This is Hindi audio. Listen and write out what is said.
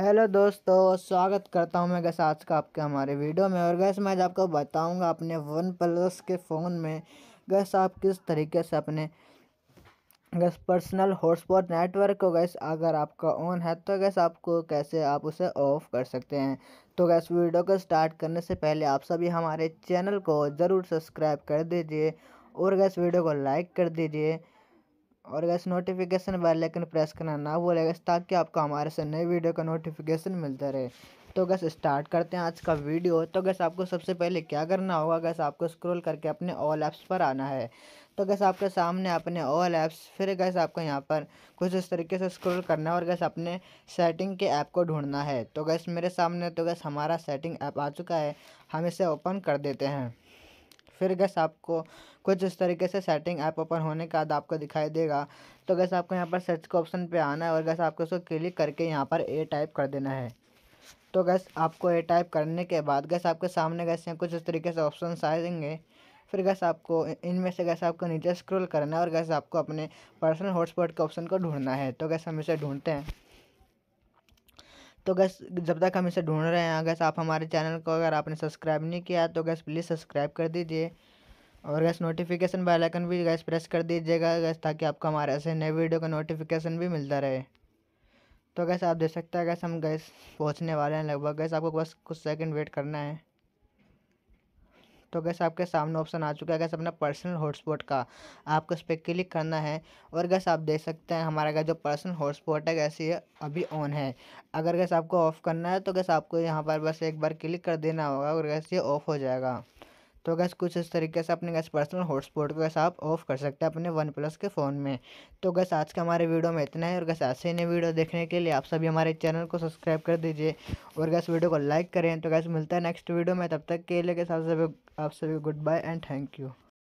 हेलो दोस्तों स्वागत करता हूं मैं गैस आज का आपके हमारे वीडियो में और गैस मैं आज आपको बताऊंगा अपने वन प्लस के फ़ोन में गैस आप किस तरीके से अपने गैस पर्सनल हॉटस्पॉट नेटवर्क को गैस अगर आपका ऑन है तो गैस आपको कैसे आप उसे ऑफ कर सकते हैं तो गैस वीडियो को स्टार्ट करने से पहले आप सभी हमारे चैनल को ज़रूर सब्सक्राइब कर दीजिए और गैस वीडियो को लाइक कर दीजिए और guys notification bell icon press करना ना भूलेगा ताकि आपको हमारे से नए वीडियो का नोटिफिकेशन मिलता रहे तो गैस स्टार्ट करते हैं आज का वीडियो तो गैस आपको सबसे पहले क्या करना होगा गैस आपको स्क्रॉल करके अपने ऑल ऐप्स पर आना है तो गैस आपके सामने अपने ऑल ऐप्स फिर गैस आपको यहाँ पर कुछ इस तरीके से स्क्रॉल करना है और गैस अपने सेटिंग के ऐप को ढूंढना है तो गैस मेरे सामने तो गैस हमारा सेटिंग ऐप आ चुका है हम इसे ओपन कर देते हैं फिर गैस आपको कुछ इस तरीके से सेटिंग ऐप ओपन होने के बाद आपको दिखाई देगा तो गैस आपको यहाँ पर सर्च के ऑप्शन पे आना है और गैस आपको उसको क्लिक करके यहाँ पर ए टाइप कर देना है तो गैस आपको ए टाइप करने के बाद गैस आपके सामने गैस यहाँ कुछ इस तरीके से ऑप्शन आएंगे फिर गैस आपको इनमें से गैस आपको नीचे स्क्रॉल करना है और गैस आपको अपने पर्सनल हॉटस्पॉट के ऑप्शन को ढूंढना है तो गैस हम इसे ढूंढते हैं तो गैस जब तक हम इसे ढूंढ रहे हैं गैस हाँ आप हमारे चैनल को अगर आपने सब्सक्राइब नहीं किया तो गैस प्लीज़ सब्सक्राइब कर दीजिए और गैस नोटिफिकेशन बेल आइकन भी गैस प्रेस कर दीजिएगा गैस ताकि आपको हमारे ऐसे नए वीडियो का नोटिफिकेशन भी मिलता रहे तो गैस आप देख सकते हैं गैस हम गैस पहुँचने वाले हैं लगभग गैस आपको बस कुछ सेकेंड वेट करना है तो गैस आपके सामने ऑप्शन आ चुका है गैस अपना पर्सनल हॉटस्पॉट का आपको इस पर क्लिक करना है और गैस आप देख सकते हैं हमारा गैस जो पर्सनल हॉटस्पॉट है गैस ये अभी ऑन है अगर गैस आपको ऑफ़ करना है तो गैस आपको यहाँ पर बस एक बार क्लिक कर देना होगा और गैस ये ऑफ़ हो जाएगा तो गैस कुछ इस तरीके से अपने गैस पर्सनल हॉटस्पॉट को गैस आप ऑफ कर सकते हैं अपने वन प्लस के फ़ोन में तो गैस आज का हमारे वीडियो में इतना है और गैस ऐसे ही वीडियो देखने के लिए आप सभी हमारे चैनल को सब्सक्राइब कर दीजिए और गैस वीडियो को लाइक करें तो गैस मिलता है नेक्स्ट वीडियो में तब तक के लिए गैस आप सभी आप सभी goodbye and thank you